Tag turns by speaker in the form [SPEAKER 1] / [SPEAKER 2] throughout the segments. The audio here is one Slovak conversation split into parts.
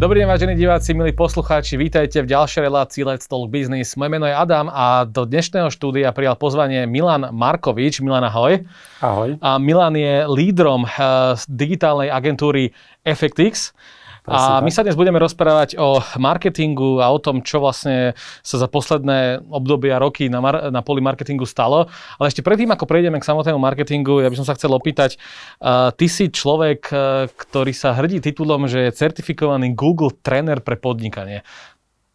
[SPEAKER 1] Dobrý deň, vážení diváci, milí poslucháči, vítajte v ďalšej relácii Let's Talk Business. Moje meno je Adam a do dnešného štúdia prijal pozvanie Milan Markovič. Milan, ahoj. Ahoj. A Milan je lídrom uh, digitálnej agentúry FXX. Presne a tak. my sa dnes budeme rozprávať o marketingu a o tom, čo vlastne sa za posledné obdobia roky na, mar- na poli marketingu stalo. Ale ešte predtým, ako prejdeme k samotnému marketingu, ja by som sa chcel opýtať, uh, ty si človek, uh, ktorý sa hrdí titulom, že je certifikovaný Google trener pre podnikanie.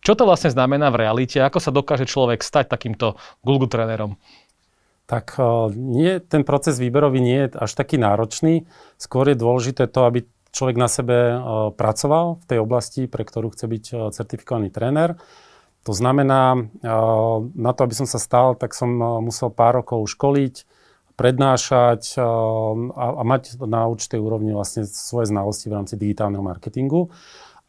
[SPEAKER 1] Čo to vlastne znamená v realite? Ako sa dokáže človek stať takýmto Google trénerom?
[SPEAKER 2] Tak e, nie, ten proces výberový nie je až taký náročný. Skôr je dôležité to, aby človek na sebe e, pracoval v tej oblasti, pre ktorú chce byť e, certifikovaný tréner. To znamená, e, na to, aby som sa stal, tak som musel pár rokov školiť, prednášať a, mať na určitej úrovni vlastne svoje znalosti v rámci digitálneho marketingu.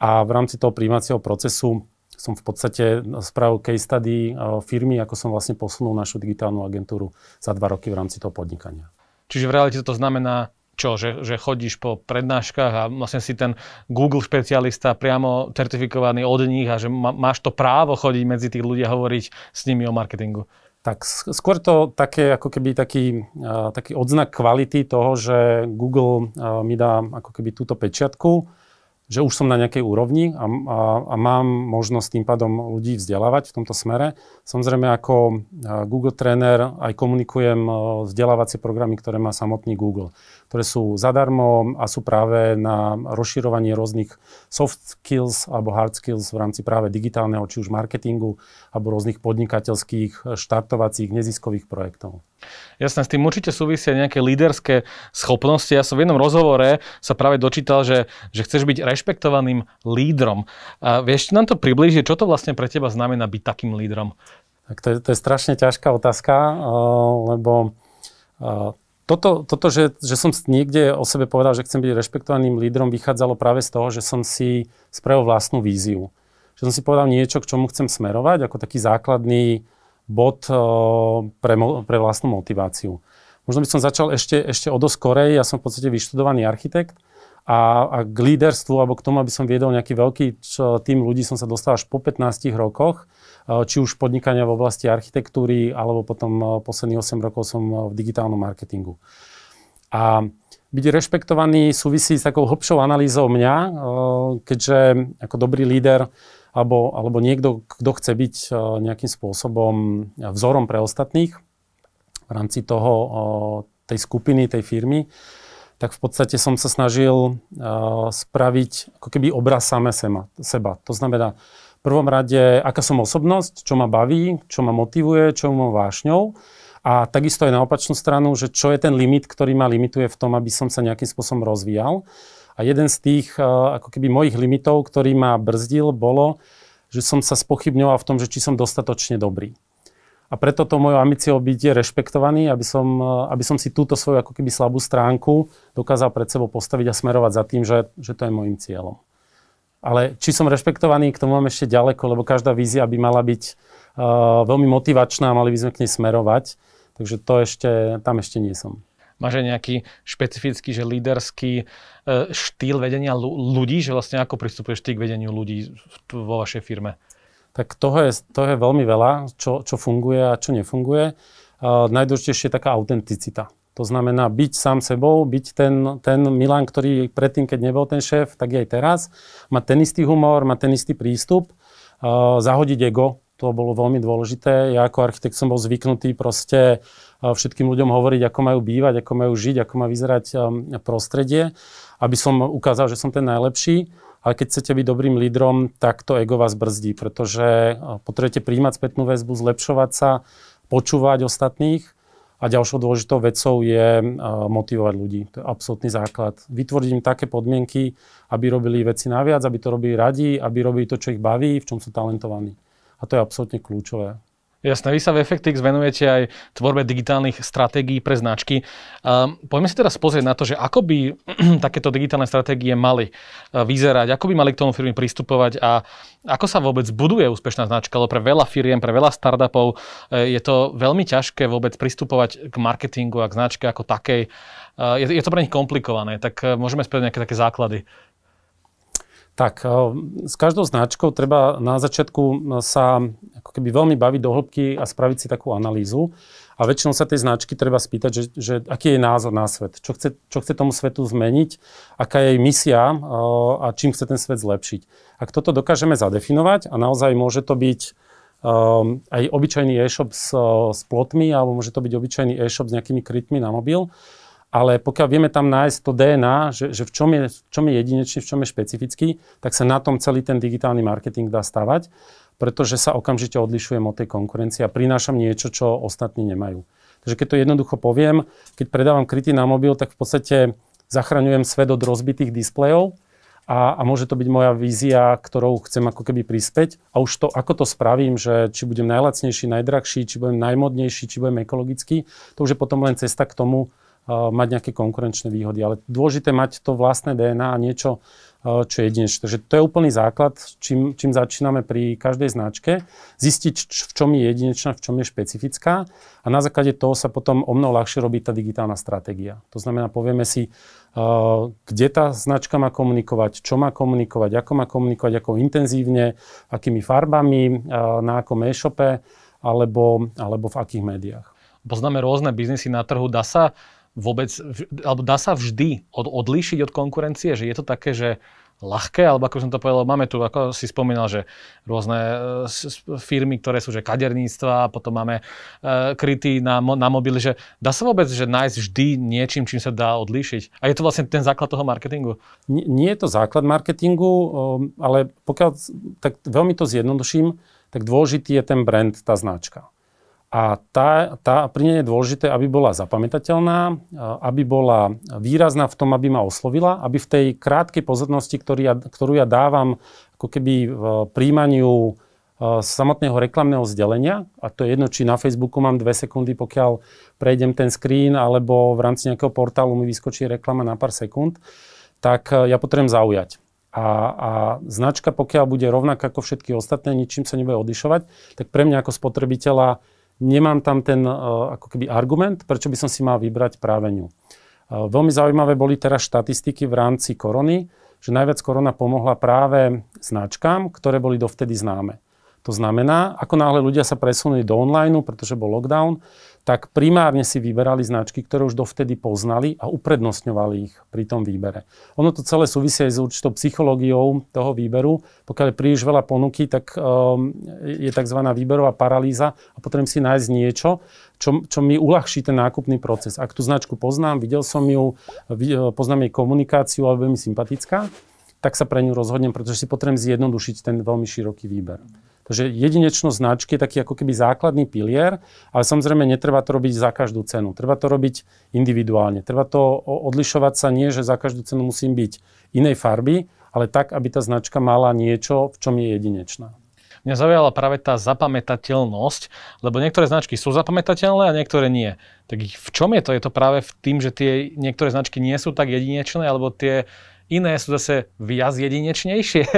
[SPEAKER 2] A v rámci toho príjmacieho procesu som v podstate spravil case study firmy, ako som vlastne posunul našu digitálnu agentúru za dva roky v rámci toho podnikania.
[SPEAKER 1] Čiže v realite to znamená čo, že, že chodíš po prednáškach a vlastne si ten Google špecialista priamo certifikovaný od nich a že máš to právo chodiť medzi tých ľudí a hovoriť
[SPEAKER 2] s nimi o marketingu? Tak skôr to také, ako keby taký, taký odznak kvality toho, že Google mi dá ako keby túto pečiatku, že už som na nejakej úrovni a, a, a mám možnosť tým pádom ľudí vzdelávať v tomto smere. Samozrejme, ako Google tréner aj komunikujem vzdelávacie programy, ktoré má samotný Google ktoré sú zadarmo a sú práve na rozširovanie rôznych soft skills alebo hard skills v rámci práve digitálneho, či už marketingu alebo rôznych podnikateľských, štartovacích, neziskových projektov.
[SPEAKER 1] Jasné, s tým určite súvisia nejaké líderské schopnosti. Ja som v jednom rozhovore sa práve dočítal, že, že chceš byť rešpektovaným lídrom. A vieš nám to približiť, čo to
[SPEAKER 2] vlastne pre teba znamená byť takým lídrom? Tak to je, to je strašne ťažká otázka, eh, lebo eh, toto, toto že, že som niekde o sebe povedal, že chcem byť rešpektovaným lídrom, vychádzalo práve z toho, že som si spravil vlastnú víziu. Že som si povedal niečo, k čomu chcem smerovať, ako taký základný bod eh, pre, pre vlastnú motiváciu. Možno by som začal ešte, ešte o dosť korej. Ja som v podstate vyštudovaný architekt a, a k líderstvu alebo k tomu, aby som viedol nejaký veľký tým ľudí, som sa dostal až po 15 rokoch Eh, či už podnikania v oblasti architektúry, alebo potom eh, posledných 8 rokov som eh, v digitálnom marketingu. A byť rešpektovaný súvisí s takou hĺbšou analýzou mňa, keďže ako dobrý líder alebo, alebo niekto, kto chce byť nejakým spôsobom vzorom pre ostatných v rámci toho, tej skupiny, tej firmy, tak v podstate som sa snažil spraviť ako keby obraz same seba. To znamená, prvom rade, aká som osobnosť, čo ma baví, čo ma motivuje, čo mám vášňou. A takisto aj na opačnú stranu, že čo je ten limit, ktorý ma limituje v tom, aby som sa nejakým spôsobom rozvíjal. A jeden z tých eh, ako keby mojich limitov, ktorý ma brzdil, bolo, že som sa spochybňoval v tom, že či som dostatočne dobrý. A preto to mojou ambíciou byť je rešpektovaný, aby som, eh, aby som si túto svoju ako keby slabú stránku dokázal pred sebou postaviť a smerovať za tým, že, že to je môjim cieľom. Ale či som rešpektovaný, k tomu mám ešte ďaleko, lebo každá vízia by mala byť uh, veľmi motivačná a mali by sme k nej smerovať. Takže to ešte, tam ešte nie som.
[SPEAKER 1] Máš aj nejaký špecifický, že líderský eh,
[SPEAKER 2] štýl vedenia ľudí, že vlastne ako pristupuješ ty k vedeniu ľudí vo vašej firme? Tak toho je, toho je veľmi veľa, čo, čo funguje a čo nefunguje. Uh, najdôležitejšie je taká autenticita. To znamená byť sám sebou, byť ten, ten Milan, ktorý predtým, keď nebol ten šéf, tak je aj teraz. Má ten istý humor, má ten istý prístup. Uh, zahodiť ego, to bolo veľmi dôležité. Ja ako architekt som bol zvyknutý proste všetkým ľuďom hovoriť, ako majú bývať, ako majú žiť, ako má vyzerať prostredie, aby som ukázal, že som ten najlepší. Ale keď chcete byť dobrým lídrom, tak to ego vás brzdí, pretože potrebujete príjmať spätnú väzbu, zlepšovať sa, počúvať ostatných a ďalšou dôležitou vecou je e, motivovať ľudí. To je absolútny základ. Vytvoriť im také podmienky, aby robili veci naviac, aby to robili radi, aby robili to, čo ich baví, v čom sú talentovaní. A to je absolútne kľúčové.
[SPEAKER 1] Jasné, vy sa v FXTX venujete aj tvorbe digitálnych stratégií pre značky. Um, poďme si teraz pozrieť na to, že ako by takéto digitálne stratégie mali e, vyzerať, ako by mali k tomu firmy pristupovať a ako sa vôbec buduje úspešná značka, lebo pre veľa firiem, pre veľa startupov e, je to veľmi ťažké vôbec pristupovať k marketingu a k značke ako takej. E, je, je to pre nich komplikované, tak môžeme spieť nejaké
[SPEAKER 2] také základy. Tak, eh, s každou značkou treba na začiatku eh, sa ako keby veľmi baviť do hĺbky a spraviť si takú analýzu. A väčšinou sa tej značky treba spýtať, že, že aký je názor na svet, čo chce, čo chce tomu svetu zmeniť, aká je jej misia eh, a čím chce ten svet zlepšiť. Ak toto dokážeme zadefinovať a naozaj môže to byť um, aj obyčajný e-shop s, s plotmi alebo môže to byť obyčajný e-shop s nejakými krytmi na mobil, ale pokiaľ vieme tam nájsť to DNA, že, že v, čom je, v čom je jedinečný, v čom je špecifický, tak sa na tom celý ten digitálny marketing dá stavať, pretože sa okamžite odlišujem od tej konkurencie a prinášam niečo, čo ostatní nemajú. Takže keď to jednoducho poviem, keď predávam kryty na mobil, tak v podstate zachraňujem svet od rozbitých displejov a, a môže to byť moja vízia, ktorou chcem ako keby prispäť. A už to, ako to spravím, že či budem najlacnejší, najdrahší, či budem najmodnejší, či budem ekologický, to už je potom len cesta k tomu, mať nejaké konkurenčné výhody, ale dôležité mať to vlastné DNA a niečo, čo je jedinečné. Takže to je úplný základ, čím, čím začíname pri každej značke, zistiť, v čom je jedinečná, v čom je špecifická a na základe toho sa potom o mnoho ľahšie robí tá digitálna stratégia. To znamená, povieme si, kde tá značka má komunikovať, čo má komunikovať, ako má komunikovať, ako intenzívne, akými farbami, na akom e-shope alebo, alebo v akých médiách. Poznáme rôzne biznisy
[SPEAKER 1] na trhu. Dá sa uh, vôbec, alebo dá sa vždy od, odlíšiť od konkurencie, že je to také, že ľahké, alebo ako som to povedal, máme tu, ako si spomínal, že rôzne e, firmy, ktoré sú že kaderníctva, potom máme e, kryty na, na mobily, že dá sa vôbec že nájsť vždy niečím, čím sa dá odlíšiť? A je to vlastne ten základ toho marketingu?
[SPEAKER 2] Nie, nie je to základ marketingu, um, ale pokiaľ tak veľmi to zjednoduším, tak dôležitý je ten brand, tá značka. A tá, tá, pri nej je dôležité, aby bola zapamätateľná, aby bola výrazná v tom, aby ma oslovila, aby v tej krátkej pozornosti, ktorý ja, ktorú ja dávam ako keby v príjmaniu e, samotného reklamného zdelenia, a to je jedno, či na Facebooku mám dve sekundy, pokiaľ prejdem ten screen, alebo v rámci nejakého portálu mi vyskočí reklama na pár sekúnd, tak e, ja potrebujem zaujať. A, a značka, pokiaľ bude rovnaká ako všetky ostatné, ničím sa nebude odlišovať, tak pre mňa ako spotrebiteľa nemám tam ten eh, ako keby argument, prečo by som si mal vybrať práve ňu. Eh, veľmi zaujímavé boli teraz štatistiky v rámci korony, že najviac korona pomohla práve značkám, ktoré boli dovtedy známe. To znamená, ako náhle ľudia sa presunuli do online, pretože bol lockdown, tak primárne si vyberali značky, ktoré už dovtedy poznali a uprednostňovali ich pri tom výbere. Ono to celé súvisí aj s určitou psychológiou toho výberu. Pokiaľ je príliš veľa ponuky, tak um, je tzv. výberová paralýza a potrebujem si nájsť niečo, čo, čo mi uľahší ten nákupný proces. Ak tú značku poznám, videl som ju, e, poznám jej komunikáciu alebo je mi sympatická, tak sa pre ňu rozhodnem, pretože si potrebujem zjednodušiť ten veľmi široký výber. Takže jedinečnosť značky je taký ako keby základný pilier, ale samozrejme netreba to robiť za každú cenu. Treba to robiť individuálne. Treba to odlišovať sa nie, že za každú cenu musím byť inej farby, ale tak, aby tá značka mala niečo, v čom je jedinečná. Mňa
[SPEAKER 1] zaujala práve tá zapamätateľnosť, lebo niektoré značky sú zapamätateľné a niektoré nie. Tak v čom je to? Je to práve v tým, že tie niektoré značky nie sú tak jedinečné, alebo tie
[SPEAKER 2] iné sú zase viac jedinečnejšie.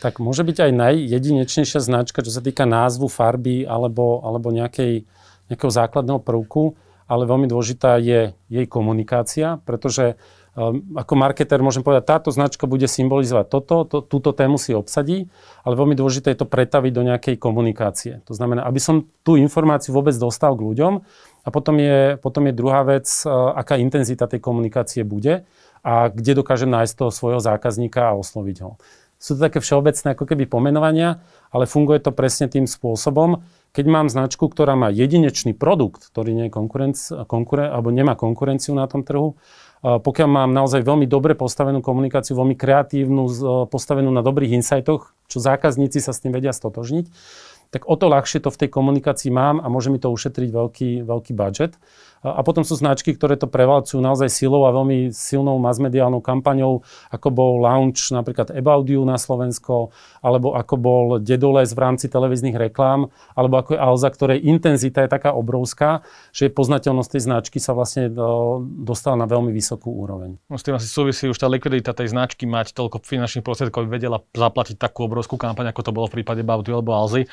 [SPEAKER 2] Tak môže byť aj najjedinečnejšia značka, čo sa týka názvu, farby alebo, alebo nejakej, nejakého základného prvku, ale veľmi dôležitá je jej komunikácia, pretože ehm, ako marketer môžem povedať, táto značka bude symbolizovať toto, to, túto tému si obsadí, ale veľmi dôležité je to pretaviť do nejakej komunikácie. To znamená, aby som tú informáciu vôbec dostal k ľuďom, a potom je, potom je druhá vec, e, aká intenzita tej komunikácie bude a kde dokážem nájsť toho svojho zákazníka a osloviť ho. Sú to také všeobecné ako keby pomenovania, ale funguje to presne tým spôsobom, keď mám značku, ktorá má jedinečný produkt, ktorý nie je konkurenc, konkuren, alebo nemá konkurenciu na tom trhu, e, pokiaľ mám naozaj veľmi dobre postavenú komunikáciu, veľmi kreatívnu, e, postavenú na dobrých insightoch, čo zákazníci sa s tým vedia stotožniť, tak o to ľahšie to v tej komunikácii mám a môže mi to ušetriť veľký, veľký budget. A potom sú značky, ktoré to prevalcujú naozaj silou a veľmi silnou masmediálnou kampaňou, ako bol launch napríklad About You na Slovensko, alebo ako bol Dedoles v rámci televíznych reklám, alebo ako je Alza, ktorej intenzita je taká obrovská, že poznateľnosť tej značky sa vlastne e, dostala na veľmi vysokú úroveň.
[SPEAKER 1] No, s tým asi súvisí už tá likvidita tej značky mať toľko finančných prostriedkov, aby vedela zaplatiť takú obrovskú kampaň, ako to bolo v prípade About You alebo Alzy.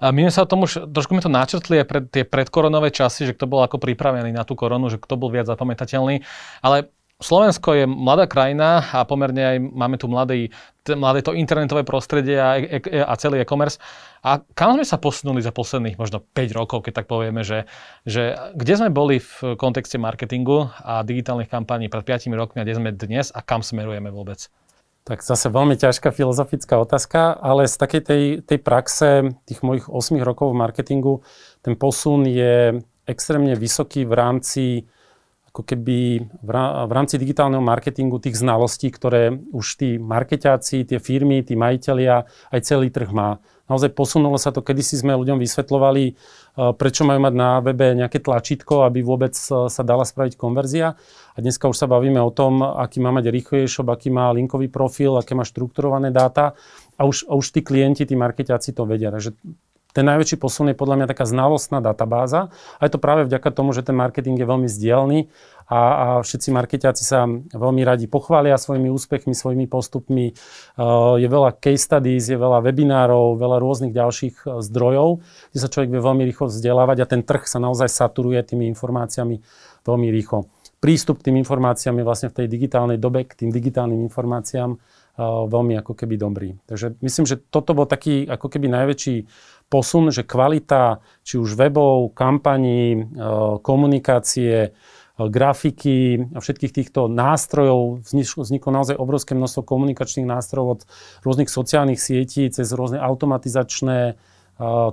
[SPEAKER 1] A my sme sa tomu už, trošku mi to načrtli aj pred, tie predkoronové časy, že kto bol ako pripravený na tú koronu, že kto bol viac zapamätateľný, ale Slovensko je mladá krajina a pomerne aj máme tu mladé, mladé to internetové prostredie a, e, e, a celý e-commerce. A kam sme sa posunuli za posledných možno 5 rokov, keď tak povieme, že, že kde sme boli v kontexte marketingu a digitálnych kampaní pred 5 rokmi a kde sme dnes a kam smerujeme
[SPEAKER 2] vôbec? Tak zase veľmi ťažká filozofická otázka, ale z takej tej, tej praxe tých mojich 8 rokov v marketingu ten posun je extrémne vysoký v rámci ako keby v rámci digitálneho marketingu tých znalostí, ktoré už tí marketáci, tie firmy, tí majiteľia, aj celý trh má. Naozaj posunulo sa to, kedysi sme ľuďom vysvetlovali, e, prečo majú mať na webe nejaké tlačítko, aby vôbec e, sa dala spraviť konverzia. A dneska už sa bavíme o tom, aký má mať rýchly e-shop, aký má linkový profil, aké má štrukturované dáta. A už, a už tí klienti, tí marketáci to vedia. Takže ten najväčší posun je podľa mňa taká znalostná databáza a je to práve vďaka tomu, že ten marketing je veľmi zdielný a, a všetci marketiaci sa veľmi radi pochvália svojimi úspechmi, svojimi postupmi. E, je veľa case studies, je veľa webinárov, veľa rôznych ďalších e, zdrojov, kde sa človek vie veľmi rýchlo vzdelávať a ten trh sa naozaj saturuje tými informáciami veľmi rýchlo. Prístup k tým informáciám je vlastne v tej digitálnej dobe k tým digitálnym informáciám e, veľmi ako keby dobrý. Takže myslím, že toto bol taký ako keby najväčší posun, že kvalita či už webov, kampaní, e, komunikácie, e, grafiky a všetkých týchto nástrojov. Vzniklo naozaj obrovské množstvo komunikačných nástrojov od rôznych sociálnych sietí cez rôzne automatizačné e,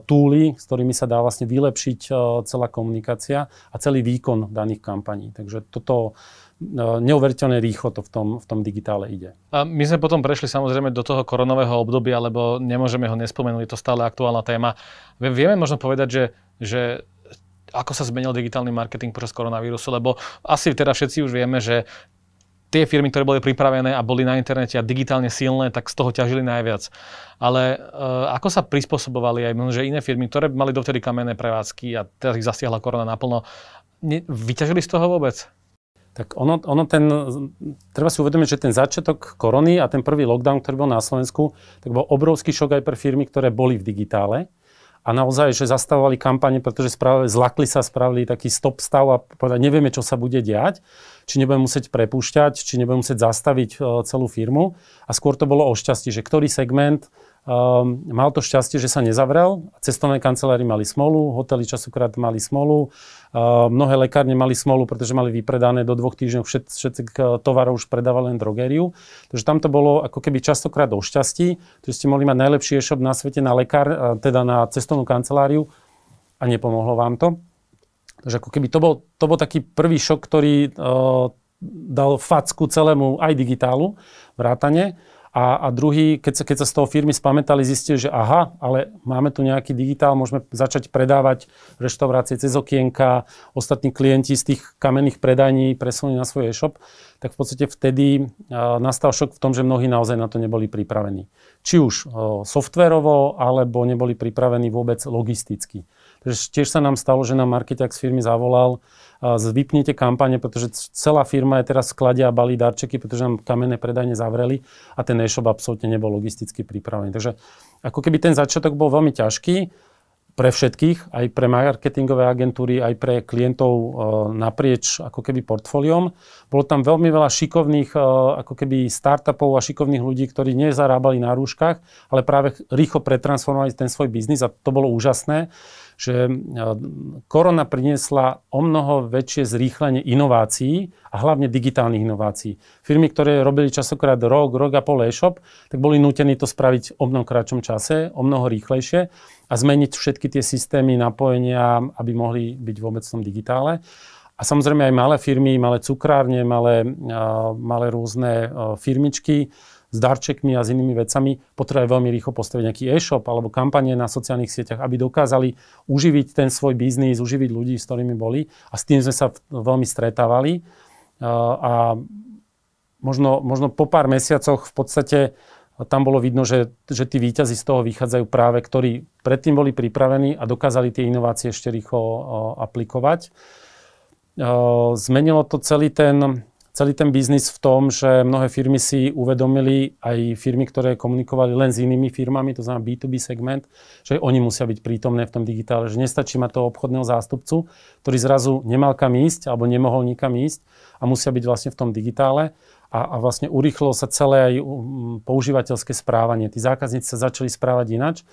[SPEAKER 2] túly, s ktorými sa dá vlastne vylepšiť celá komunikácia a celý výkon daných kampaní. Takže toto No, neuveriteľne rýchlo to v tom, v tom digitále ide.
[SPEAKER 1] A my sme potom prešli samozrejme do toho koronového obdobia, lebo nemôžeme ho nespomenúť, je to stále aktuálna téma. Vieme možno povedať, že, že ako sa zmenil digitálny marketing počas koronavírusu, lebo asi teda všetci už vieme, že tie firmy, ktoré boli pripravené a boli na internete a digitálne silné, tak z toho ťažili najviac. Ale e, ako sa prispôsobovali aj že iné firmy, ktoré mali dovtedy kamenné prevádzky a teraz ich zasiahla korona naplno, ne, vyťažili z toho vôbec?
[SPEAKER 2] Tak ono, ono ten, treba si uvedomiť, že ten začiatok korony a ten prvý lockdown, ktorý bol na Slovensku, tak bol obrovský šok aj pre firmy, ktoré boli v digitále. A naozaj, že zastavovali kampane, pretože spravili, zlakli sa, spravili taký stop stav a povedali, nevieme, čo sa bude diať či nebudem musieť prepúšťať, či nebudem musieť zastaviť e, celú firmu. A skôr to bolo o šťastí, že ktorý segment Um, mal to šťastie, že sa nezavrel. Cestovné kancelári mali smolu, hotely časokrát mali smolu, um, mnohé lekárne mali smolu, pretože mali vypredané do dvoch týždňov všet, všetek tovarov už predávali len drogériu. Takže tam to bolo ako keby častokrát o šťastí, že ste mohli mať najlepší e-shop na svete na lekár, e, teda na cestovnú kanceláriu a nepomohlo vám to. Takže ako keby to bol, to bol taký prvý šok, ktorý uh, dal facku celému aj digitálu, vrátane. A, a druhý, keď sa, keď sa z toho firmy spamätali, zistili, že aha, ale máme tu nejaký digitál, môžeme začať predávať reštaurácie cez okienka, ostatní klienti z tých kamenných predaní presunuli na svoj e-shop, tak v podstate vtedy uh, nastal šok v tom, že mnohí naozaj na to neboli pripravení. Či už uh, softverovo, alebo neboli pripravení vôbec logisticky. Takže tiež sa nám stalo, že nám marketiak z firmy zavolal, vypnite kampane, pretože celá firma je teraz skladia a balí darčeky, pretože nám kamenné predajne zavreli a ten e-shop absolútne nebol logisticky pripravený. Takže ako keby ten začiatok bol veľmi ťažký pre všetkých, aj pre marketingové agentúry, aj pre klientov e, naprieč ako keby portfóliom. Bolo tam veľmi veľa šikovných e, ako keby startupov a šikovných ľudí, ktorí nezarábali na rúškach, ale práve rýchlo pretransformovali ten svoj biznis a to bolo úžasné že e, korona priniesla o mnoho väčšie zrýchlenie inovácií a hlavne digitálnych inovácií. Firmy, ktoré robili časokrát rok, rok a pol e-shop, tak boli nútení to spraviť o mnoho kratšom čase, o mnoho rýchlejšie a zmeniť všetky tie systémy napojenia, aby mohli byť v obecnom digitále. A samozrejme aj malé firmy, malé cukrárne, malé, malé rôzne e, firmičky, s darčekmi a s inými vecami, potrebuje veľmi rýchlo postaviť nejaký e-shop alebo kampanie na sociálnych sieťach, aby dokázali uživiť ten svoj biznis, uživiť ľudí, s ktorými boli. A s tým sme sa veľmi stretávali. A možno, možno po pár mesiacoch v podstate tam bolo vidno, že, že tí výťazí z toho vychádzajú práve, ktorí predtým boli pripravení a dokázali tie inovácie ešte rýchlo aplikovať. Zmenilo to celý ten celý ten biznis v tom, že mnohé firmy si uvedomili, aj firmy, ktoré komunikovali len s inými firmami, to znamená B2B segment, že oni musia byť prítomné v tom digitále, že nestačí mať toho obchodného zástupcu, ktorý zrazu nemal kam ísť alebo nemohol nikam ísť a musia byť vlastne v tom digitále. A, a vlastne urýchlo sa celé aj um, používateľské správanie. Tí zákazníci sa začali správať inač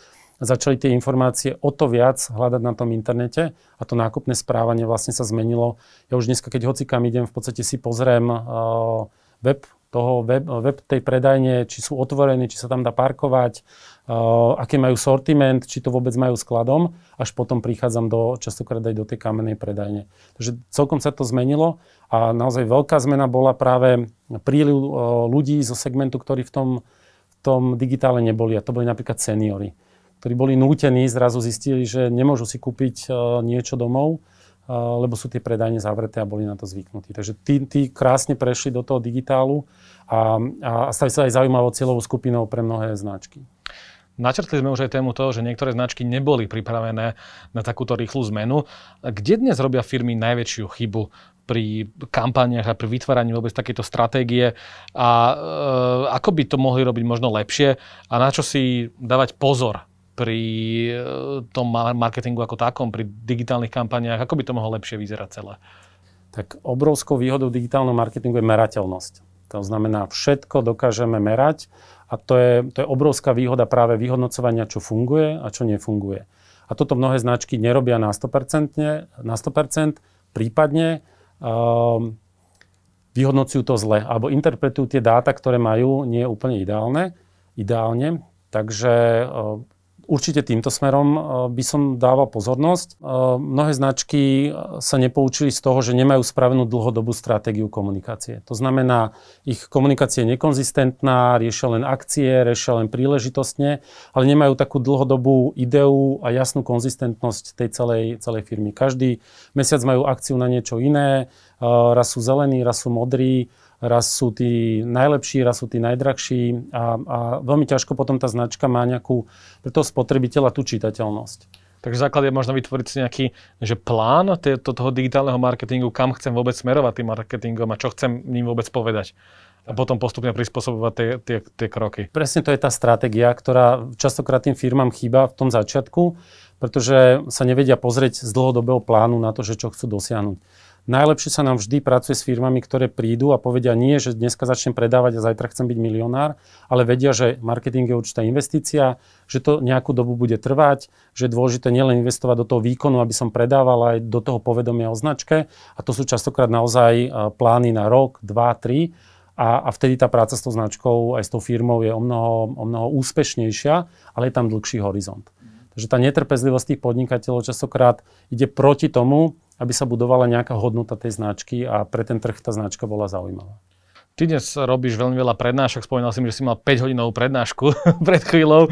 [SPEAKER 2] začali tie informácie o to viac hľadať na tom internete a to nákupné správanie vlastne sa zmenilo. Ja už dneska, keď hoci kam idem, v podstate si pozriem uh, web toho web, web tej predajne, či sú otvorení, či sa tam dá parkovať, uh, aký majú sortiment, či to vôbec majú skladom, až potom prichádzam do, častokrát aj do tej kamenej predajne. Takže celkom sa to zmenilo a naozaj veľká zmena bola práve príliv uh, ľudí zo segmentu, ktorí v tom, v tom digitále neboli a to boli napríklad seniory ktorí boli nútení, zrazu zistili, že nemôžu si kúpiť e, niečo domov, e, lebo sú tie predajne zavreté a boli na to zvyknutí. Takže tí, tí krásne prešli do toho digitálu a, a stali sa aj zaujímavou cieľovou skupinou pre mnohé značky. Načrtli sme už aj tému toho, že niektoré
[SPEAKER 1] značky neboli pripravené na takúto rýchlu zmenu. Kde dnes robia firmy najväčšiu chybu pri kampaniach a pri vytváraní vôbec takéto stratégie a e, ako by to mohli robiť možno lepšie a na čo si dávať pozor pri e, tom marketingu ako takom, pri digitálnych kampaniách? Ako by to mohlo lepšie vyzerať celé?
[SPEAKER 2] Tak obrovskou výhodou digitálneho marketingu je merateľnosť. To znamená, všetko dokážeme merať a to je, to je obrovská výhoda práve vyhodnocovania, čo funguje a čo nefunguje. A toto mnohé značky nerobia na 100%, na 100% prípadne um, vyhodnocujú to zle alebo interpretujú tie dáta, ktoré majú, nie je úplne ideálne, ideálne. Takže ehm, Určite týmto smerom e, by som dával pozornosť. E, mnohé značky e, sa nepoučili z toho, že nemajú spravenú dlhodobú stratégiu komunikácie. To znamená, ich komunikácia je nekonzistentná, riešia len akcie, riešia len príležitostne, ale nemajú takú dlhodobú ideu a jasnú konzistentnosť tej celej, celej firmy. Každý mesiac majú akciu na niečo iné, raz sú zelení, raz sú modrí, raz sú tí najlepší, raz sú tí najdrahší a, a veľmi ťažko potom tá značka má nejakú pre toho spotrebiteľa tú čitateľnosť. Takže základ je možno vytvoriť si nejaký že plán t- toho digitálneho marketingu,
[SPEAKER 1] kam chcem vôbec smerovať tým marketingom a čo chcem ním vôbec povedať. A potom postupne prispôsobovať
[SPEAKER 2] tie, tie, tie kroky. Presne to je tá stratégia, ktorá častokrát tým firmám chýba v tom začiatku, pretože sa nevedia pozrieť z dlhodobého plánu na to, že čo chcú dosiahnuť. Najlepšie sa nám vždy pracuje s firmami, ktoré prídu a povedia nie, že dneska začnem predávať a zajtra chcem byť milionár, ale vedia, že marketing je určitá investícia, že to nejakú dobu bude trvať, že je dôležité nielen investovať do toho výkonu, aby som predával, aj do toho povedomia o značke. A to sú častokrát naozaj e, plány na rok, dva, tri. A, a vtedy tá práca s tou značkou aj s tou firmou je o mnoho, o mnoho úspešnejšia, ale je tam dlhší horizont. Takže tá netrpezlivosť tých podnikateľov častokrát ide proti tomu, aby sa budovala nejaká hodnota tej značky a pre ten trh tá značka bola zaujímavá.
[SPEAKER 1] Ty dnes robíš veľmi veľa prednášok, spomínal si mi, že si mal 5 hodinovú prednášku pred chvíľou.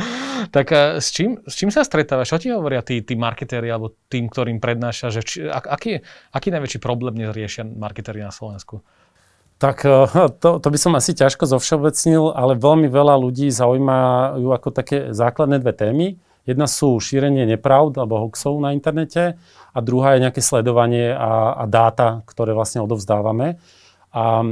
[SPEAKER 1] Tak s čím, s čím sa stretávaš? Čo ti hovoria tí, tí marketéri alebo tým, ktorým prednáša, Že či, ak, aký, aký najväčší problém dnes riešia marketéri na Slovensku?
[SPEAKER 2] Tak e, to, to by som asi ťažko zovšeobecnil, ale veľmi veľa ľudí zaujímajú ako také základné dve témy. Jedna sú šírenie nepravd alebo hoxov na internete a druhá je nejaké sledovanie a, a dáta, ktoré vlastne odovzdávame. A, a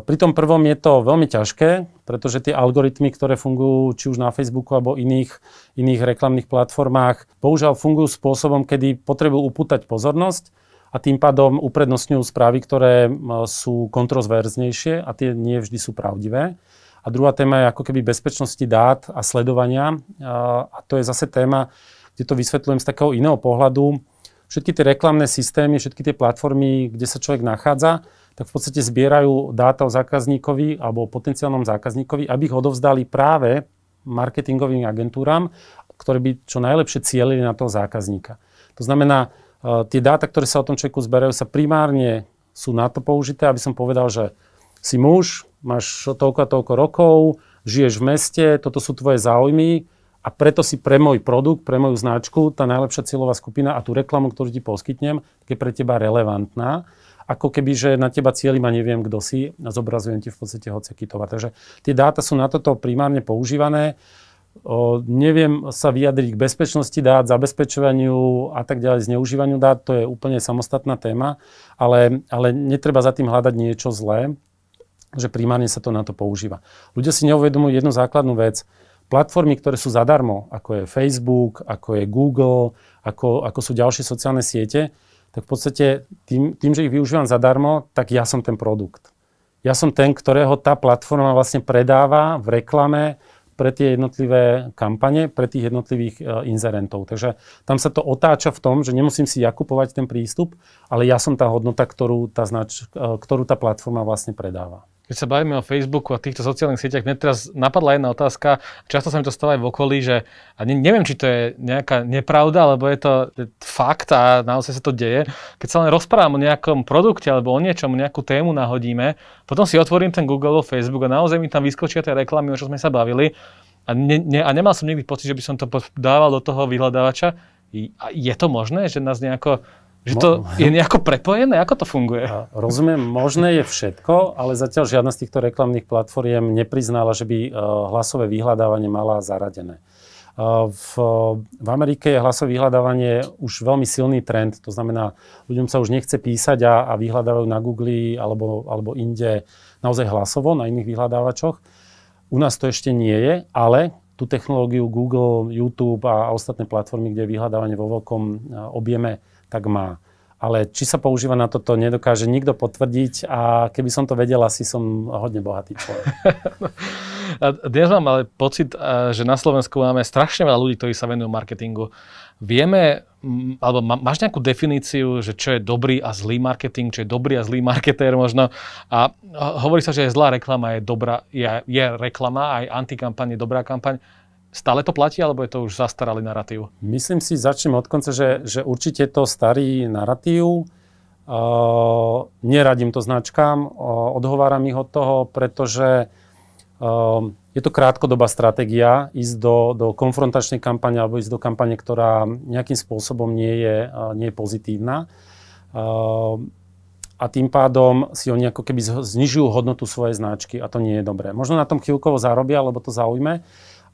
[SPEAKER 2] pri tom prvom je to veľmi ťažké, pretože tie algoritmy, ktoré fungujú či už na Facebooku alebo iných, iných reklamných platformách, bohužiaľ fungujú spôsobom, kedy potrebujú upútať pozornosť a tým pádom uprednostňujú správy, ktoré sú kontroverznejšie a tie nie vždy sú pravdivé. A druhá téma je ako keby bezpečnosti dát a sledovania. A to je zase téma, kde to vysvetľujem z takého iného pohľadu. Všetky tie reklamné systémy, všetky tie platformy, kde sa človek nachádza, tak v podstate zbierajú dáta o zákazníkovi alebo o potenciálnom zákazníkovi, aby ich odovzdali práve marketingovým agentúram, ktoré by čo najlepšie cieľili na toho zákazníka. To znamená, e, tie dáta, ktoré sa o tom človeku zberajú, sa primárne sú na to použité, aby som povedal, že si muž, máš toľko a toľko rokov, žiješ v meste, toto sú tvoje záujmy a preto si pre môj produkt, pre moju značku, tá najlepšia cieľová skupina a tú reklamu, ktorú ti poskytnem, je pre teba relevantná ako keby, že na teba cieľim a neviem, kto si a zobrazujem ti v podstate hociaký tovar. Takže tie dáta sú na toto primárne používané. O, neviem sa vyjadriť k bezpečnosti dát, zabezpečovaniu a tak ďalej, zneužívaniu dát, to je úplne samostatná téma, ale, ale netreba za tým hľadať niečo zlé že primárne sa to na to používa. Ľudia si neuvedomujú jednu základnú vec. Platformy, ktoré sú zadarmo, ako je Facebook, ako je Google, ako, ako sú ďalšie sociálne siete, tak v podstate tým, tým, že ich využívam zadarmo, tak ja som ten produkt. Ja som ten, ktorého tá platforma vlastne predáva v reklame, pre tie jednotlivé kampane, pre tých jednotlivých uh, inzerentov. Takže tam sa to otáča v tom, že nemusím si jakupovať ten prístup, ale ja som tá hodnota, ktorú tá, znač, uh, ktorú tá platforma vlastne predáva.
[SPEAKER 1] Keď sa bavíme o Facebooku a týchto sociálnych sieťach, mne teraz napadla jedna otázka, často sa mi to stáva aj v okolí, že a ne, neviem, či to je nejaká nepravda, alebo je to fakt a naozaj sa to deje. Keď sa len rozprávam o nejakom produkte alebo o niečom, nejakú tému nahodíme, potom si otvorím ten Google, Facebook a naozaj mi tam vyskočia tie reklamy, o čo sme sa bavili. A, ne, ne, a nemal som nikdy pocit, že by som to dával do toho vyhľadávača. Je to možné, že nás nejako že to Mo- je nejako prepojené? Ako to funguje? A
[SPEAKER 2] rozumiem, možné je všetko, ale zatiaľ žiadna z týchto reklamných platform nepriznala, že by e, hlasové vyhľadávanie mala zaradené. E, v, v Amerike je hlasové vyhľadávanie už veľmi silný trend, to znamená, ľuďom sa už nechce písať a, a vyhľadávajú na Google alebo, alebo inde naozaj hlasovo na iných vyhľadávačoch. U nás to ešte nie je, ale tú technológiu Google, YouTube a ostatné platformy, kde je vyhľadávanie vo veľkom e, objeme tak má. Ale či sa používa na toto, nedokáže nikto potvrdiť a keby som to vedel, asi som hodne bohatý človek.
[SPEAKER 1] Dnes mám ale pocit, že na Slovensku máme strašne veľa ľudí, ktorí sa venujú marketingu. Vieme, alebo máš nejakú definíciu, že čo je dobrý a zlý marketing, čo je dobrý a zlý marketér možno. A hovorí sa, že je zlá reklama je dobrá, je, je reklama, aj antikampaň je dobrá kampaň. Stále to platí, alebo je to už zastaralý narratív?
[SPEAKER 2] Myslím si, začnem od konca, že, že určite to starý narratív. Uh, neradím to značkám, uh, odhováram ich od toho, pretože uh, je to krátkodobá stratégia ísť do, do konfrontačnej kampane alebo ísť do kampane, ktorá nejakým spôsobom nie je, uh, nie je pozitívna. Uh, a tým pádom si oni ako keby znižujú hodnotu svojej značky a to nie je dobré. Možno na tom chvíľkovo zarobia, lebo to zaujme,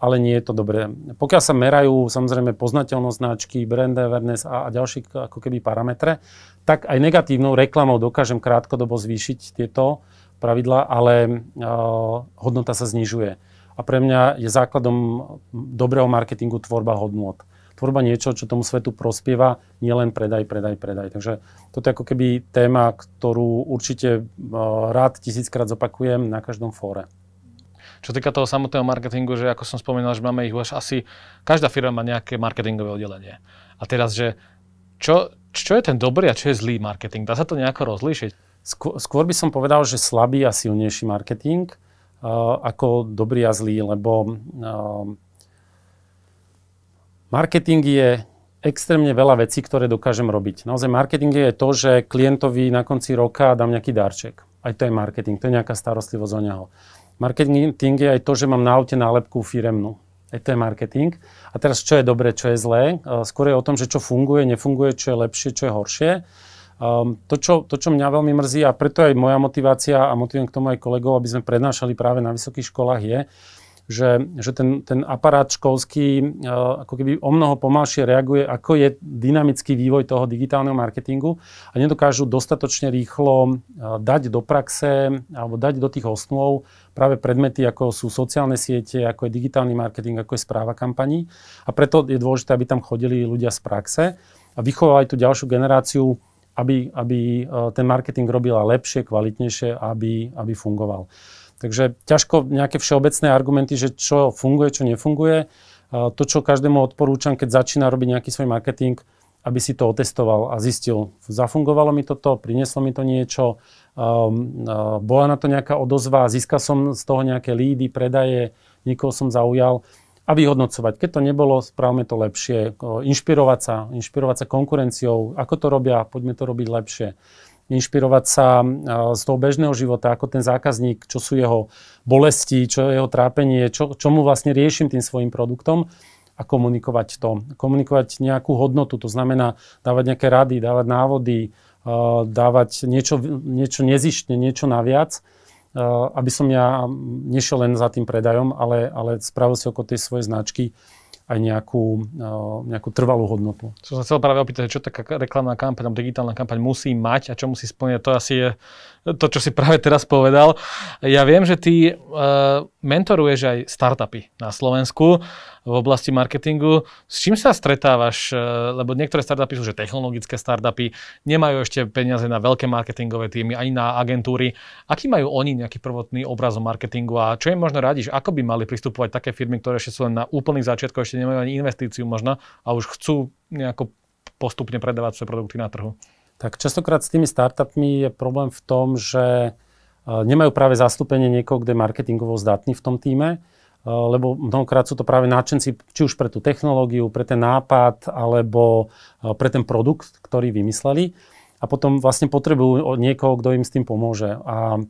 [SPEAKER 2] ale nie je to dobré. Pokiaľ sa merajú samozrejme poznateľnosť značky, brand awareness a, a ďalšie ako keby parametre, tak aj negatívnou reklamou dokážem krátkodobo zvýšiť tieto pravidla, ale uh, hodnota sa znižuje. A pre mňa je základom dobrého marketingu tvorba hodnot. Tvorba niečo, čo tomu svetu prospieva, nielen predaj, predaj, predaj. Takže toto je ako keby téma, ktorú určite uh, rád tisíckrát zopakujem na každom fóre. Čo
[SPEAKER 1] týka toho samotného marketingu, že ako som spomínal, že máme ich už asi, každá firma má nejaké marketingové oddelenie.
[SPEAKER 2] A teraz, že čo, čo je ten dobrý a čo je zlý marketing? Dá sa to nejako rozlíšiť? Skôr, skôr by som povedal, že slabý a silnejší marketing uh, ako dobrý a zlý, lebo uh, marketing je extrémne veľa vecí, ktoré dokážem robiť. Naozaj marketing je to, že klientovi na konci roka dám nejaký darček. Aj to je marketing, to je nejaká starostlivosť o neho. Marketing je aj to, že mám na aute nálepku firemnú. Aj to je marketing. A teraz, čo je dobré, čo je zlé? E, skôr je o tom, že čo funguje, nefunguje, čo je lepšie, čo je horšie. Um, to, čo, to, čo mňa veľmi mrzí a preto aj moja motivácia a motivujem k tomu aj kolegov, aby sme prednášali práve na vysokých školách je, že, že ten, ten aparát školský e, ako keby o mnoho pomalšie reaguje, ako je dynamický vývoj toho digitálneho marketingu a nedokážu dostatočne rýchlo e, dať do praxe alebo dať do tých osnov práve predmety, ako sú sociálne siete, ako je digitálny marketing, ako je správa kampaní. A preto je dôležité, aby tam chodili ľudia z praxe a vychovali tú ďalšiu generáciu aby, aby e, ten marketing robila lepšie, kvalitnejšie, aby, aby fungoval. Takže ťažko nejaké všeobecné argumenty, že čo funguje, čo nefunguje. To, čo každému odporúčam, keď začína robiť nejaký svoj marketing, aby si to otestoval a zistil, zafungovalo mi toto, prinieslo mi to niečo, um, uh, bola na to nejaká odozva, získal som z toho nejaké lídy, predaje, niekoho som zaujal a vyhodnocovať. Keď to nebolo, správme to lepšie. Inšpirovať sa, inšpirovať sa konkurenciou, ako to robia, poďme to robiť lepšie inšpirovať sa e, z toho bežného života, ako ten zákazník, čo sú jeho bolesti, čo je jeho trápenie, čo, čo mu vlastne riešim tým svojim produktom a komunikovať to. Komunikovať nejakú hodnotu, to znamená dávať nejaké rady, dávať návody, e, dávať niečo, niečo nezištne, niečo naviac, e, aby som ja nešiel len za tým predajom, ale, ale spravil si okolo tej svojej značky aj nejakú, no, nejakú trvalú hodnotu.
[SPEAKER 1] Som sa chcel práve opýtať, čo taká reklamná kampaň, digitálna kampaň musí mať a čo musí splniť. To asi je to, čo si práve teraz povedal. Ja viem, že ty uh, mentoruješ aj startupy na Slovensku v oblasti marketingu. S čím sa stretávaš? Eh, lebo niektoré startupy sú, že technologické startupy nemajú ešte peniaze na veľké marketingové týmy, ani na agentúry. Aký majú oni nejaký prvotný obraz o marketingu a čo im možno radíš? Ako by mali pristupovať také firmy, ktoré ešte sú len na úplných začiatkoch, ešte nemajú ani investíciu možno a už chcú
[SPEAKER 2] nejako postupne predávať svoje produkty na trhu? tak častokrát s tými startupmi je problém v tom, že e, nemajú práve zastúpenie niekoho, kde je marketingovo zdatný v tom týme, e, lebo mnohokrát sú to práve náčenci, či už pre tú technológiu, pre ten nápad, alebo e, pre ten produkt, ktorý vymysleli. A potom vlastne potrebujú niekoho, kto im s tým pomôže. A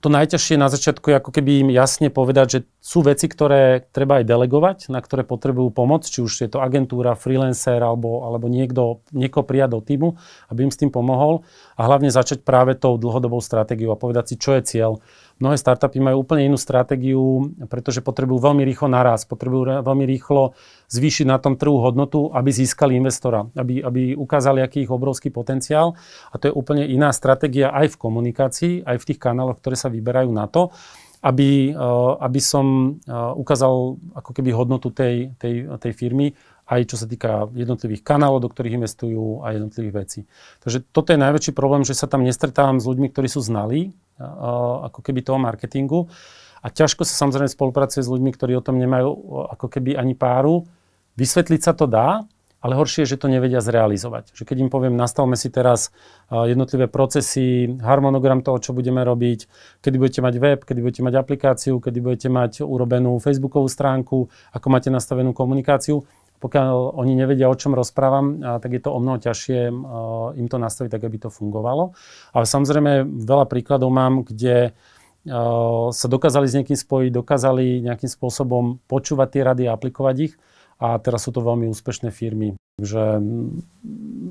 [SPEAKER 2] to najťažšie na začiatku je ako keby im jasne povedať, že sú veci, ktoré treba aj delegovať, na ktoré potrebujú pomoc, či už je to agentúra, freelancer alebo, alebo niekto, niekoho prijať do týmu, aby im s tým pomohol a hlavne začať práve tou dlhodobou stratégiou a povedať si, čo je cieľ. Mnohé startupy majú úplne inú stratégiu, pretože potrebujú veľmi rýchlo naraz, potrebujú veľmi rýchlo zvýšiť na tom trhu hodnotu, aby získali investora, aby, aby ukázali, aký ich obrovský potenciál. A to je úplne iná stratégia aj v komunikácii, aj v tých kanáloch, ktoré sa vyberajú na to aby, eh, aby som eh, ukázal ako keby hodnotu tej, tej, tej firmy aj čo sa týka jednotlivých kanálov, do ktorých investujú a jednotlivých vecí. Takže toto je najväčší problém, že sa tam nestretávam s ľuďmi, ktorí sú znali, ako keby toho marketingu. A ťažko sa samozrejme spolupracuje s ľuďmi, ktorí o tom nemajú ako keby ani páru. Vysvetliť sa to dá, ale horšie je, že to nevedia zrealizovať. Že keď im poviem, nastavme si teraz jednotlivé procesy, harmonogram toho, čo budeme robiť, kedy budete mať web, kedy budete mať aplikáciu, kedy budete mať urobenú Facebookovú stránku, ako máte nastavenú komunikáciu, pokiaľ oni nevedia, o čom rozprávam, tak je to o mnoho ťažšie im to nastaviť tak, aby to fungovalo. Ale samozrejme, veľa príkladov mám, kde sa dokázali s niekým spojiť, dokázali nejakým spôsobom počúvať tie rady a aplikovať ich. A teraz sú to veľmi úspešné firmy. Takže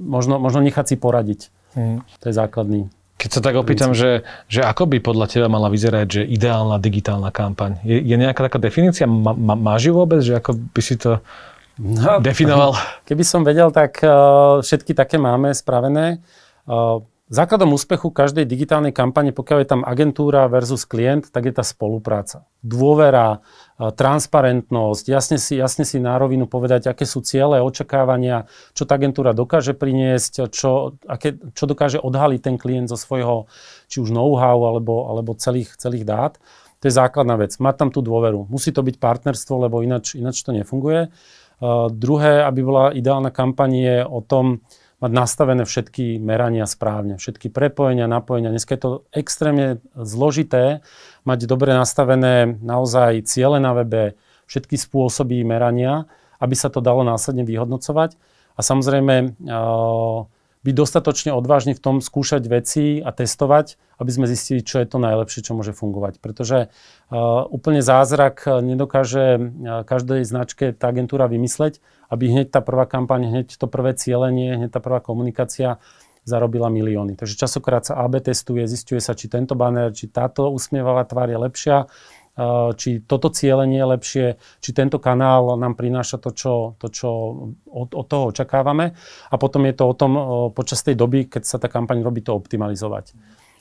[SPEAKER 2] možno, možno nechať si poradiť. Hmm. To je základný.
[SPEAKER 1] Keď sa tak opýtam, že, že ako by podľa teba mala vyzerať že ideálna digitálna kampaň? Je, je nejaká taká definícia? Má, má, máš ju vôbec? Že ako by si to no, definoval?
[SPEAKER 2] Keby som vedel, tak eh, všetky také máme spravené. Eh, základom úspechu každej digitálnej kampane, pokiaľ je tam agentúra versus klient, tak je tá spolupráca. Dôvera, eh, transparentnosť, jasne si, jasne si na rovinu povedať, aké sú ciele, očakávania, čo tá agentúra dokáže priniesť, čo, aké, čo dokáže odhaliť ten klient zo svojho či už know-how alebo, alebo celých, celých dát. To je základná vec. Mať tam tú dôveru. Musí to byť partnerstvo, lebo ináč, ináč to nefunguje. Druhé, aby bola ideálna kampaň je o tom mať nastavené všetky merania správne, všetky prepojenia, napojenia. Dneska je to extrémne zložité mať dobre nastavené naozaj ciele na webe, všetky spôsoby merania, aby sa to dalo následne vyhodnocovať. A samozrejme, byť dostatočne odvážni v tom skúšať veci a testovať, aby sme zistili, čo je to najlepšie, čo môže fungovať. Pretože uh, úplne zázrak e, nedokáže uh, každej značke tá agentúra vymysleť, aby hneď tá prvá kampaň, hneď to prvé cieľenie, hneď tá prvá komunikácia zarobila milióny. Takže časokrát sa AB testuje, zistuje sa, či tento banner, či táto usmievavá tvár je lepšia Eh, či toto cieľenie je lepšie, či tento kanál nám prináša to, čo, to, čo od, od toho očakávame. A potom je to o tom eh, počas tej doby, keď sa tá kampaň robí, to optimalizovať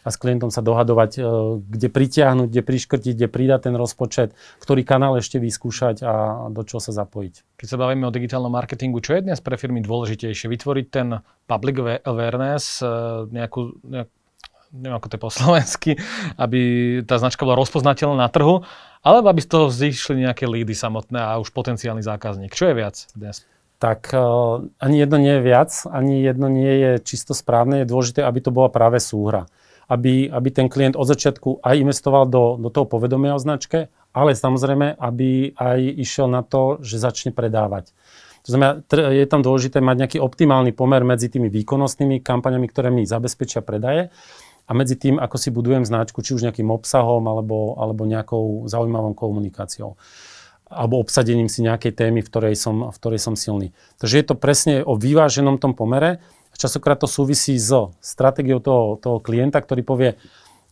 [SPEAKER 2] a s klientom sa dohadovať, eh, kde pritiahnuť, kde priškrtiť, kde pridať ten rozpočet, ktorý kanál ešte vyskúšať a do čoho sa zapojiť. Keď sa bavíme o digitálnom marketingu, čo je
[SPEAKER 1] dnes pre firmy dôležitejšie? Vytvoriť ten public awareness, nejakú, nejakú neviem ako to je po slovensky, aby tá značka bola rozpoznateľná na trhu, alebo aby z toho vzýšli nejaké lídy samotné a už potenciálny zákazník. Čo je viac dnes?
[SPEAKER 2] Tak e, ani jedno nie je viac, ani jedno nie je čisto správne. Je dôležité, aby to bola práve súhra. Aby, aby ten klient od začiatku aj investoval do, do toho povedomia o značke, ale samozrejme, aby aj išiel na to, že začne predávať. To znamená, je tam dôležité mať nejaký optimálny pomer medzi tými výkonnostnými kampaniami, ktoré mi zabezpečia predaje a medzi tým, ako si budujem značku, či už nejakým obsahom alebo, alebo nejakou zaujímavou komunikáciou alebo obsadením si nejakej témy, v ktorej, som, v ktorej som silný. Takže je to presne o vyváženom tom pomere a to súvisí s stratégiou toho, toho klienta, ktorý povie,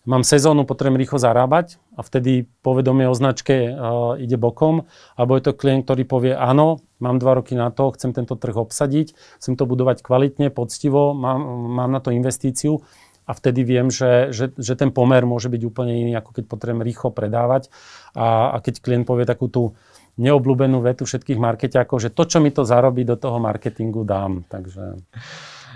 [SPEAKER 2] mám sezónu, potrebujem rýchlo zarábať a vtedy povedomie o značke uh, ide bokom. Alebo je to klient, ktorý povie, áno, mám dva roky na to, chcem tento trh obsadiť, chcem to budovať kvalitne, poctivo, mám, mám na to investíciu a vtedy viem, že, že, že ten pomer môže byť úplne iný, ako keď potrebujem rýchlo predávať a, a keď klient povie takú tú neobľúbenú vetu všetkých marketiakov, že to, čo mi to zarobí, do toho marketingu dám. Takže...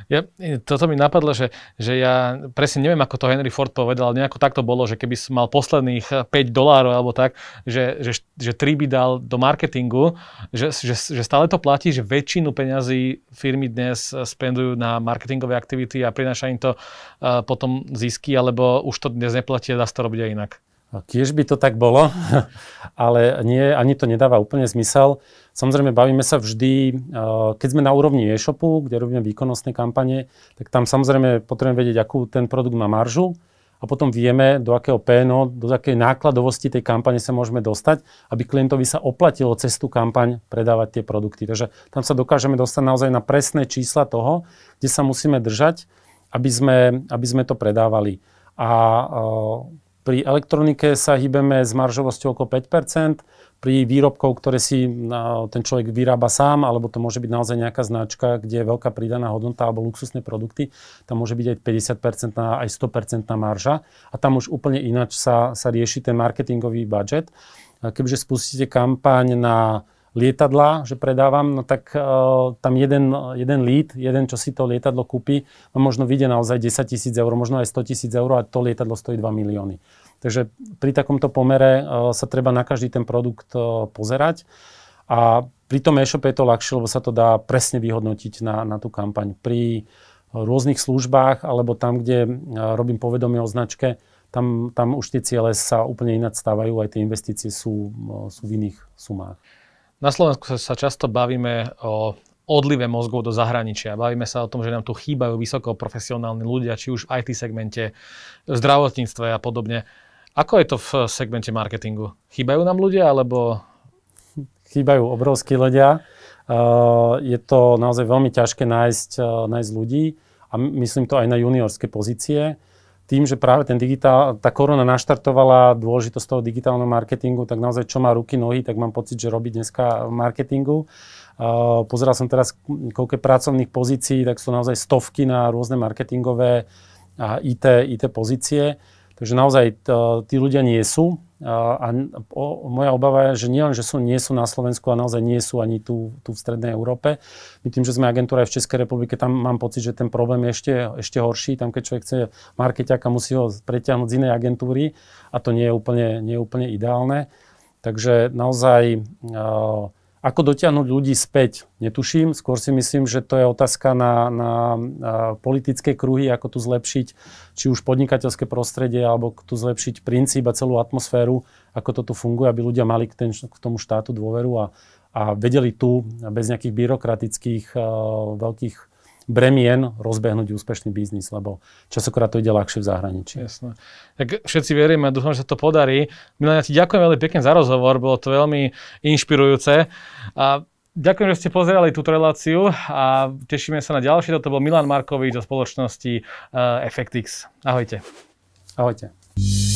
[SPEAKER 1] Ja, toto mi napadlo, že, že ja presne neviem, ako to Henry Ford povedal, ale nejako takto bolo, že keby som mal posledných 5 eh, dolárov alebo tak, že, že, že 3 by dal do marketingu, že, že, že stále to platí, že väčšinu peňazí firmy dnes eh, spendujú na marketingové aktivity a prináša im to uh, potom
[SPEAKER 2] zisky, alebo už to dnes a dá sa to robiť aj inak. Kiež no, by to tak bolo, ale nie, ani to nedáva úplne zmysel. Samozrejme, bavíme sa vždy, e, keď sme na úrovni e-shopu, kde robíme výkonnostné kampane, tak tam samozrejme potrebujeme vedieť, akú ten produkt má maržu a potom vieme, do akého PNO, do akej nákladovosti tej kampane sa môžeme dostať, aby klientovi sa oplatilo cez tú kampaň predávať tie produkty. Takže tam sa dokážeme dostať naozaj na presné čísla toho, kde sa musíme držať, aby sme, aby sme to predávali. A e, pri elektronike sa hýbeme s maržovosťou okolo 5 pri výrobkov, ktoré si ten človek vyrába sám, alebo to môže byť naozaj nejaká značka, kde je veľká pridaná hodnota alebo luxusné produkty, tam môže byť aj 50% aj 100% marža a tam už úplne ináč sa, sa rieši ten marketingový budget. Keďže spustíte kampaň na lietadla, že predávam, no tak uh, tam jeden, jeden lead, jeden, čo si to lietadlo kúpi, no možno vyjde naozaj 10 tisíc eur, možno aj 100 tisíc eur a to lietadlo stojí 2 milióny. Takže pri takomto pomere uh, sa treba na každý ten produkt uh, pozerať a pri tom e-shope je to ľahšie, lebo sa to dá presne vyhodnotiť na, na tú kampaň. Pri rôznych službách alebo tam, kde robím povedomie o značke, tam, tam už tie ciele sa úplne inak stávajú, aj tie investície sú, sú v iných sumách.
[SPEAKER 1] Na Slovensku sa často bavíme o odlive mozgov do zahraničia. Bavíme sa o tom, že nám tu chýbajú vysoko profesionálni ľudia, či už v IT segmente, v zdravotníctve a podobne. Ako je to v segmente marketingu? Chýbajú nám
[SPEAKER 2] ľudia, alebo... Chýbajú obrovskí ľudia. Uh, je to naozaj veľmi ťažké nájsť, uh, nájsť ľudí a myslím to aj na juniorské pozície tým, že práve ten digitál, tá korona naštartovala dôležitosť toho digitálneho marketingu, tak naozaj čo má ruky, nohy, tak mám pocit, že robí dneska v marketingu. pozeral som teraz, koľko pracovných pozícií, tak sú naozaj stovky na rôzne marketingové a IT, IT pozície. Takže naozaj tí ľudia nie sú. A moja obava je, že nielen, že sú, nie sú na Slovensku a naozaj nie sú ani tu, tu v Strednej Európe. My tým, že sme agentúra aj v Českej republike, tam mám pocit, že ten problém je ešte, ešte horší. Tam, keď človek chce marketiaka, musí ho preťahnuť z inej agentúry a to nie je úplne, nie je úplne ideálne. Takže naozaj uh, ako dotiahnuť ľudí späť? Netuším. Skôr si myslím, že to je otázka na, na politické kruhy, ako tu zlepšiť či už podnikateľské prostredie, alebo tu zlepšiť princíp a celú atmosféru, ako to tu funguje, aby ľudia mali k, ten, k tomu štátu dôveru a, a vedeli tu bez nejakých byrokratických uh, veľkých bremien rozbehnúť úspešný biznis, lebo časokrát to ide ľahšie v zahraničí. Jasné.
[SPEAKER 1] Tak všetci veríme, dúfam, že sa to podarí. Milan, ja ti ďakujem veľmi pekne za rozhovor, bolo to veľmi inšpirujúce. A Ďakujem, že ste pozerali túto reláciu a tešíme sa na ďalšie. Toto bol Milan Markovič zo spoločnosti uh, eh, FXX. Ahojte.
[SPEAKER 2] Ahojte.